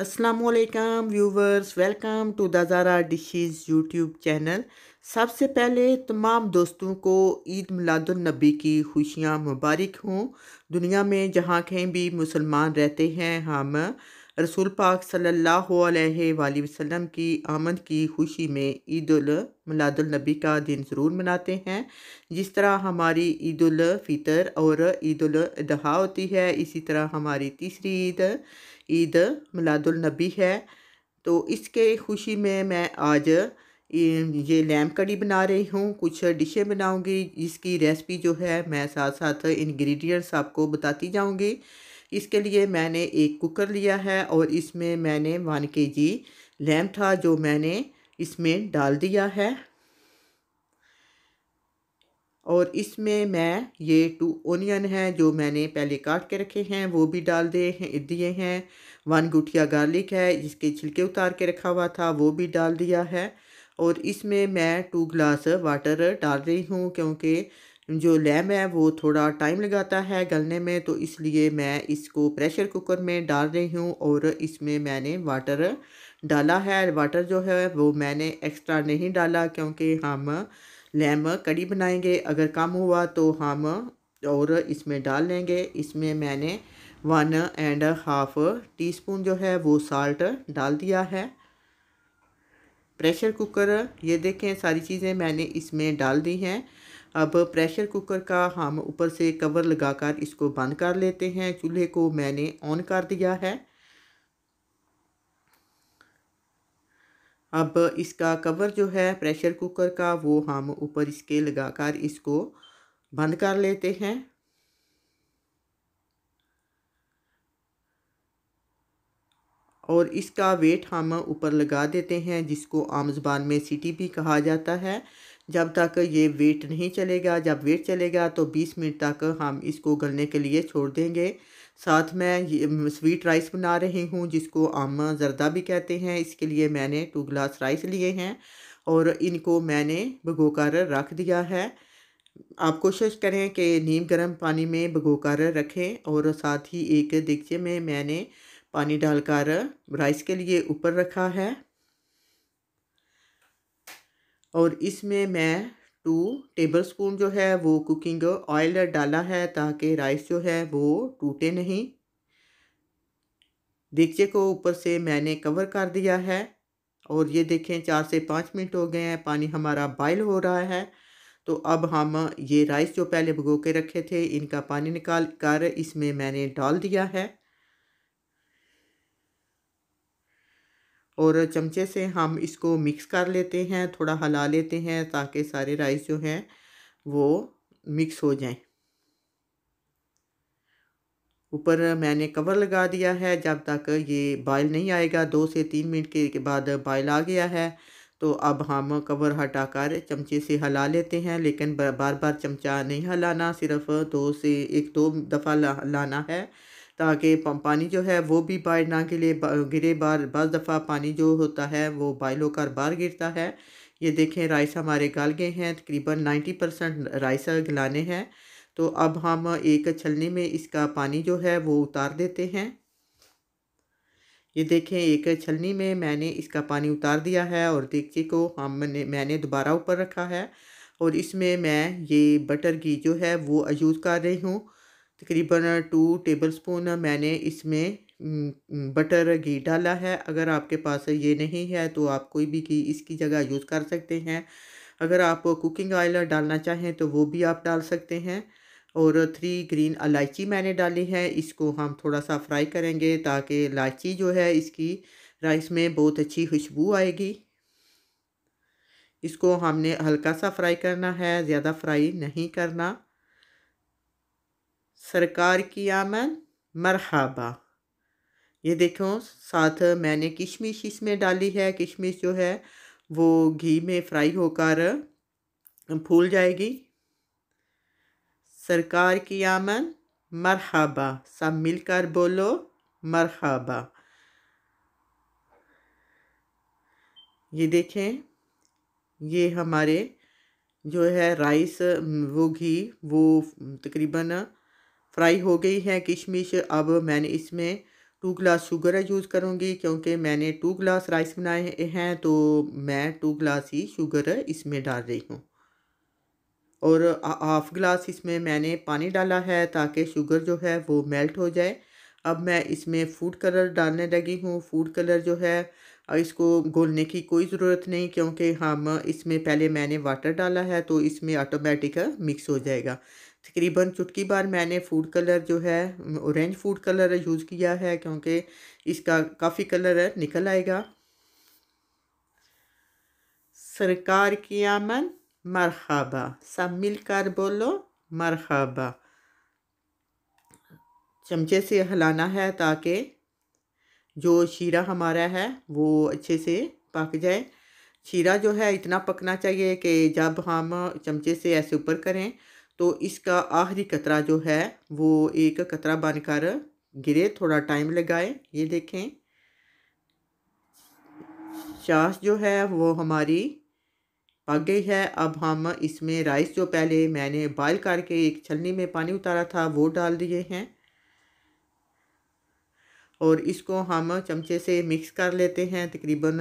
असलकम viewers welcome to दज़ारा dishes YouTube channel सबसे पहले तमाम दोस्तों को ईद मिलादुलनबी की खुशियाँ मुबारक हों दुनिया में जहाँ कहीं भी मुसलमान रहते हैं हम रसूल पाक सल्लल्लाहु अलैहि वसल्लम की आमद की खुशी में ईदुल मिलादुलनबी का दिन ज़रूर मनाते हैं जिस तरह हमारी ईदुल फ़ितर और ईदुल अदहा होती है इसी तरह हमारी तीसरी ईद ईद मिलादुलनबी है तो इसके खुशी में मैं आज ये लैम कड़ी बना रही हूँ कुछ डिशें बनाऊँगी जिसकी रेसिपी जो है मैं साथ साथ इन्ग्रीडियंट्स आपको बताती जाऊँगी इसके लिए मैंने एक कुकर लिया है और इसमें मैंने वन के जी लैम था जो मैंने इसमें डाल दिया है और इसमें मैं ये टू ओनियन है जो मैंने पहले काट के रखे हैं वो भी डाल दिए हैं दिए हैं वन गुठिया गार्लिक है जिसके छिलके उतार के रखा हुआ था वो भी डाल दिया है और इसमें मैं टू ग्लास वाटर डाल रही हूँ क्योंकि जो लैम है वो थोड़ा टाइम लगाता है गलने में तो इसलिए मैं इसको प्रेशर कुकर में डाल रही हूँ और इसमें मैंने वाटर डाला है वाटर जो है वो मैंने एक्स्ट्रा नहीं डाला क्योंकि हम लैम कड़ी बनाएंगे अगर कम हुआ तो हम और इसमें डाल लेंगे इसमें मैंने one and half teaspoon जो है वो साल्ट डाल दिया है प्रेशर कुकर ये देखें सारी चीज़ें मैंने इसमें डाल दी हैं अब प्रेशर कुकर का हम ऊपर से कवर लगाकर इसको बंद कर लेते हैं चूल्हे को मैंने ऑन कर दिया है अब इसका कवर जो है प्रेशर कुकर का वो हम ऊपर इसके लगाकर इसको बंद कर लेते हैं और इसका वेट हम ऊपर लगा देते हैं जिसको आम जबान में सीटी भी कहा जाता है जब तक ये वेट नहीं चलेगा जब वेट चलेगा तो 20 मिनट तक हम इसको गलने के लिए छोड़ देंगे साथ में ये स्वीट राइस बना रही हूँ जिसको आम जरदा भी कहते हैं इसके लिए मैंने टू ग्लास राइस लिए हैं और इनको मैंने भगो कर रख दिया है आप कोशिश करें कि नीम गर्म पानी में भगो रखें और साथ ही एक दिगजे में मैंने पानी डालकर राइस के लिए ऊपर रखा है और इसमें मैं टू टेबल स्पून जो है वो कुकिंग ऑयल डाला है ताकि राइस जो है वो टूटे नहीं देखिए को ऊपर से मैंने कवर कर दिया है और ये देखें चार से पाँच मिनट हो गए हैं पानी हमारा बॉयल हो रहा है तो अब हम ये राइस जो पहले भिगो के रखे थे इनका पानी निकाल कर इसमें मैंने डाल दिया है और चमचे से हम इसको मिक्स कर लेते हैं थोड़ा हला लेते हैं ताकि सारे राइस जो हैं वो मिक्स हो जाएं ऊपर मैंने कवर लगा दिया है जब तक ये बॉयल नहीं आएगा दो से तीन मिनट के बाद बॉयल आ गया है तो अब हम कवर हटाकर चमचे से हला लेते हैं लेकिन बार बार चमचा नहीं हलाना सिर्फ दो से एक दो दफ़ा हलाना है ताकि पानी जो है वो भी बाहर ना गिरे गिरे बार बज दफ़ा पानी जो होता है वो बाइल होकर बाहर गिरता है ये देखें राइस हमारे गल गए हैं तकरीबन नाइन्टी परसेंट राइस गलाने हैं तो अब हम एक छलने में इसका पानी जो है वो उतार देते हैं ये देखें एक छलनी में मैंने इसका पानी उतार दिया है और देगची को हमने मैंने दोबारा ऊपर रखा है और इसमें मैं ये बटर घी जो है वो यूज़ कर रही हूँ तकरीबन टू टेबलस्पून मैंने इसमें बटर घी डाला है अगर आपके पास ये नहीं है तो आप कोई भी घी इसकी जगह यूज़ कर सकते हैं अगर आप कुकिंग ऑयल डालना चाहें तो वो भी आप डाल सकते हैं और थ्री ग्रीन इलायची मैंने डाली है इसको हम थोड़ा सा फ्राई करेंगे ताकि इलायची जो है इसकी राइस में बहुत अच्छी खुशबू आएगी इसको हमने हल्का सा फ्राई करना है ज़्यादा फ्राई नहीं करना सरकार की आमद मरहबा ये देखो साथ मैंने किशमिश इसमें डाली है किशमिश जो है वो घी में फ्राई होकर फूल जाएगी सरकार की आमद मरहबा सब मिलकर बोलो मरहबा ये देखें ये हमारे जो है राइस वो घी वो तकरीबन फ्राई हो गई है किशमिश अब मैंने इसमें टू ग्लास शुगर यूज़ करूँगी क्योंकि मैंने टू ग्लास राइस बनाए हैं तो मैं टू ग्लास ही शुगर इसमें डाल रही हूँ और हाफ ग्लास इसमें मैंने पानी डाला है ताकि शुगर जो है वो मेल्ट हो जाए अब मैं इसमें फूड कलर डालने लगी हूँ फूड कलर जो है इसको घोलने की कोई ज़रूरत नहीं क्योंकि हम इसमें पहले मैंने वाटर डाला है तो इसमें ऑटोमेटिक मिक्स हो जाएगा तकरीबन चुटकी बार मैंने फूड कलर जो है ऑरेंज फूड कलर यूज़ किया है क्योंकि इसका काफ़ी कलर निकल आएगा सरकार की आमन मरहबा सब मिलकर बोलो मरहबा चमचे से हिलाना है ताकि जो शीरा हमारा है वो अच्छे से पक जाए शीरा जो है इतना पकना चाहिए कि जब हम चमचे से ऐसे ऊपर करें तो इसका आखिरी कतरा जो है वो एक कतरा बनकर गिरे थोड़ा टाइम लगाए ये देखें चाश जो है वो हमारी पक गई है अब हम इसमें राइस जो पहले मैंने बॉयल करके एक छलनी में पानी उतारा था वो डाल दिए हैं और इसको हम चमचे से मिक्स कर लेते हैं तकरीबन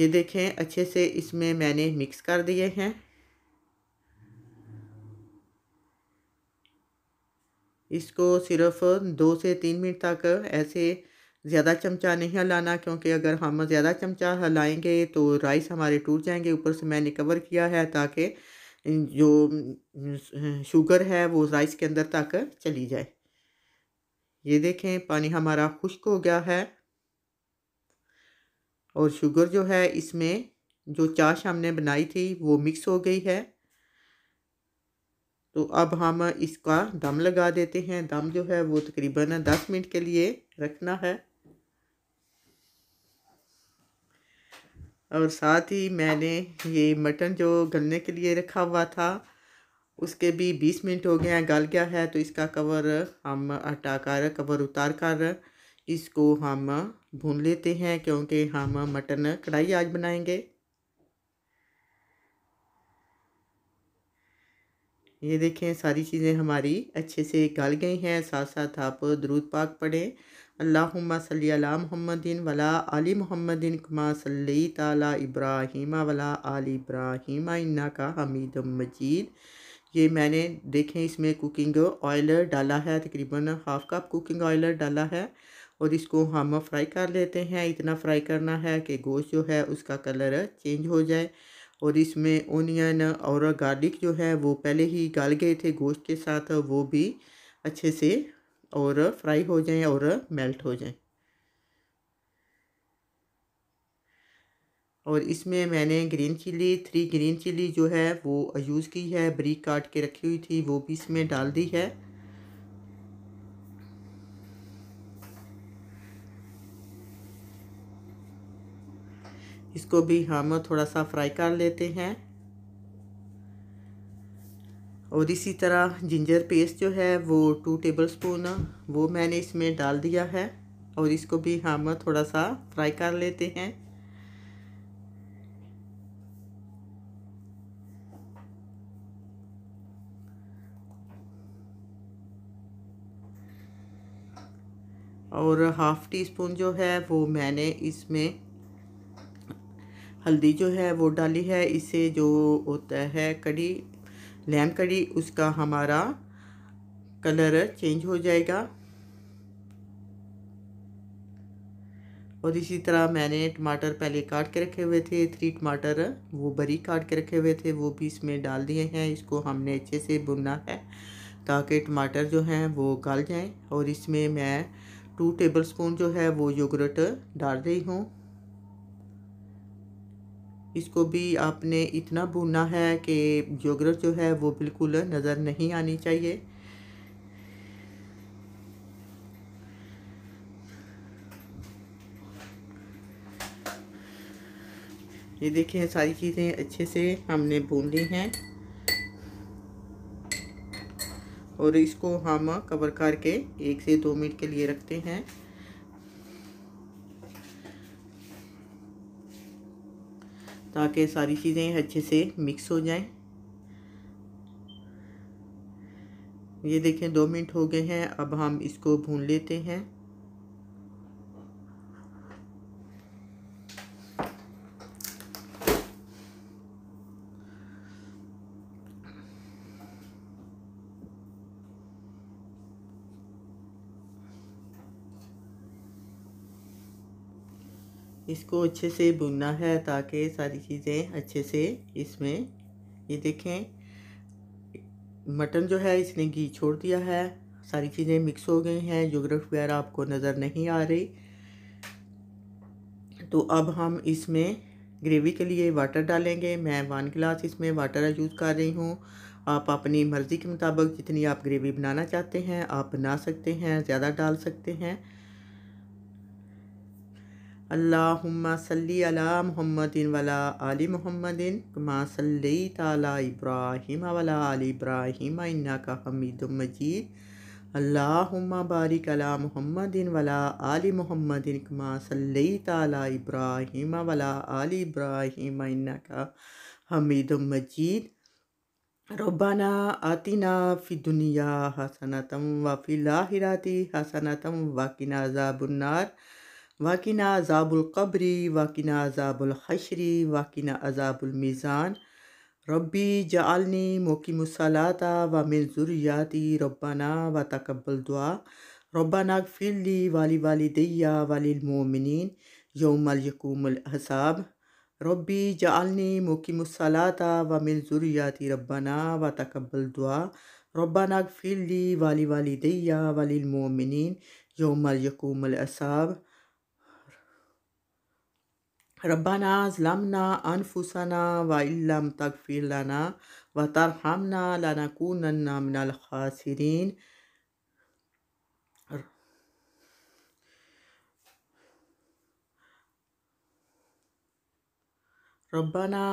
ये देखें अच्छे से इसमें मैंने मिक्स कर दिए हैं इसको सिर्फ दो से तीन मिनट तक ऐसे ज़्यादा चमचा नहीं हिलाना क्योंकि अगर हम ज़्यादा चमचा हिलाएंगे तो राइस हमारे टूट जाएंगे ऊपर से मैंने कवर किया है ताकि जो शुगर है वो राइस के अंदर तक चली जाए ये देखें पानी हमारा खुश्क हो गया है और शुगर जो है इसमें जो चाश हमने बनाई थी वो मिक्स हो गई है तो अब हम इसका दम लगा देते हैं दम जो है वो तकरीबन दस मिनट के लिए रखना है और साथ ही मैंने ये मटन जो गलने के लिए रखा हुआ था उसके भी बीस मिनट हो गए हैं गल गया है तो इसका कवर हम हटा कर कवर उतार कर इसको हम भून लेते हैं क्योंकि हम मटन कढ़ाई आज बनाएंगे ये देखें सारी चीज़ें हमारी अच्छे से गल गई हैं साथ साथ आप दरूद पाक पढ़ें अल्लाहुम्मा सल्ली अला वला आली मोहम्मदिन कमा सल्ली ताला इब्राहिमा वला आली इब्राहिमा इन्ना का हमीद मजीद ये मैंने देखें इसमें कुकिंग ऑयल डाला है तकरीबन हाफ़ कप कुकिंग ऑयल डाला है और इसको हम फ्राई कर लेते हैं इतना फ्राई करना है कि गोश्त जो है उसका कलर चेंज हो जाए और इसमें ओनियन और गार्लिक जो है वो पहले ही गाल गए थे गोश्त के साथ वो भी अच्छे से और फ्राई हो जाएं और मेल्ट हो जाएं और इसमें मैंने green chilli three green chilli जो है वो यूज़ की है ब्रिक काट के रखी हुई थी वो भी इसमें डाल दी है इसको भी हम थोड़ा सा फ्राई कर लेते हैं और इसी तरह जिंजर पेस्ट जो है वो टू टेबल स्पून वो मैंने इसमें डाल दिया है और इसको भी हम थोड़ा सा फ्राई कर लेते हैं और हाफ़ टी स्पून जो है वो मैंने इसमें हल्दी जो है वो डाली है इससे जो होता है कड़ी लैम कड़ी उसका हमारा कलर चेंज हो जाएगा और इसी तरह मैंने टमाटर पहले काट के रखे हुए थे थ्री टमाटर वो बरी काट के रखे हुए थे वो भी इसमें डाल दिए हैं इसको हमने अच्छे से भुनना है ताकि टमाटर जो हैं वो गल जाएं और इसमें मैं टू टेबलस्पून जो है वो योगर्ट डाल रही हूँ इसको भी आपने इतना भूनना है कि योगर्ट जो है वो बिल्कुल नज़र नहीं आनी चाहिए ये देखिए सारी चीज़ें अच्छे से हमने भून ली हैं और इसको हम कवर करके एक से दो मिनट के लिए रखते हैं ताकि सारी चीज़ें अच्छे से मिक्स हो जाएं ये देखें दो मिनट हो गए हैं अब हम इसको भून लेते हैं इसको अच्छे से भुनना है ताकि सारी चीज़ें अच्छे से इसमें ये देखें मटन जो है इसने घी छोड़ दिया है सारी चीज़ें मिक्स हो गई हैं जोग्रफ वगैरह आपको नज़र नहीं आ रही तो अब हम इसमें ग्रेवी के लिए वाटर डालेंगे मैं वन गिलास इसमें वाटर यूज़ कर रही हूँ आप अपनी मर्ज़ी के मुताबिक जितनी आप ग्रेवी बनाना चाहते हैं आप बना सकते हैं ज़्यादा डाल सकते हैं अल्लाहुम्मा सल्ली अला मोहम्मदिन वला आली मोहम्मदिन कमा सल्ली ताला इब्राहिम वला अली इब्राहिम इन्ना का हमीद मजीद अल्लाहुम्मा बारिक अला मोहम्मदिन वला अली मोहम्मदिन कुमा सल्ली ताला इब्राहिम वला आली इब्राहिम इन्ना का हमीद मजीद रबाना आतिना फ़ि दुनिया हसनतम व फ़िल आखिरती हसनतम वकिना जाबुन्नार واقنا عذاب القبر واقنا عذاب الحشر واقنا عذاب الميزان ربي جعلني مقيم الصلاة ومن ذرياتي ربنا وتقبل دعاء ربنا اغفر لي ولوالدي وللمؤمنين يوم يقوم الحساب ربي جعلني مقيم الصلاة ومن ذرياتي ربنا وتقبل دعاء ربنا اغفر لي ولوالدي وللمؤمنين يوم يقوم الحساب ربنا ظلمنا أنفسنا وإن لم تغفر لنا وترحمنا لنكونن من الخاسرين ربنا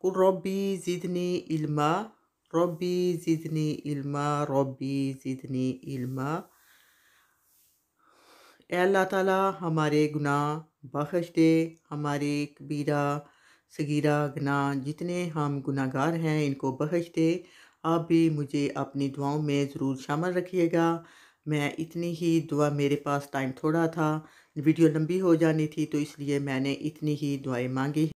قل ربي زدني علما ربي زدني علما ربي زدني علما अल्लाह ताला हमारे गुनाह बख्श दे हमारे कबीरा सगीरा गुनाह जितने हम गुनागार हैं इनको बख्श दे आप भी मुझे अपनी दुआओं में ज़रूर शामिल रखिएगा मैं इतनी ही दुआ मेरे पास टाइम थोड़ा था वीडियो लंबी हो जानी थी तो इसलिए मैंने इतनी ही दुआएं मांगी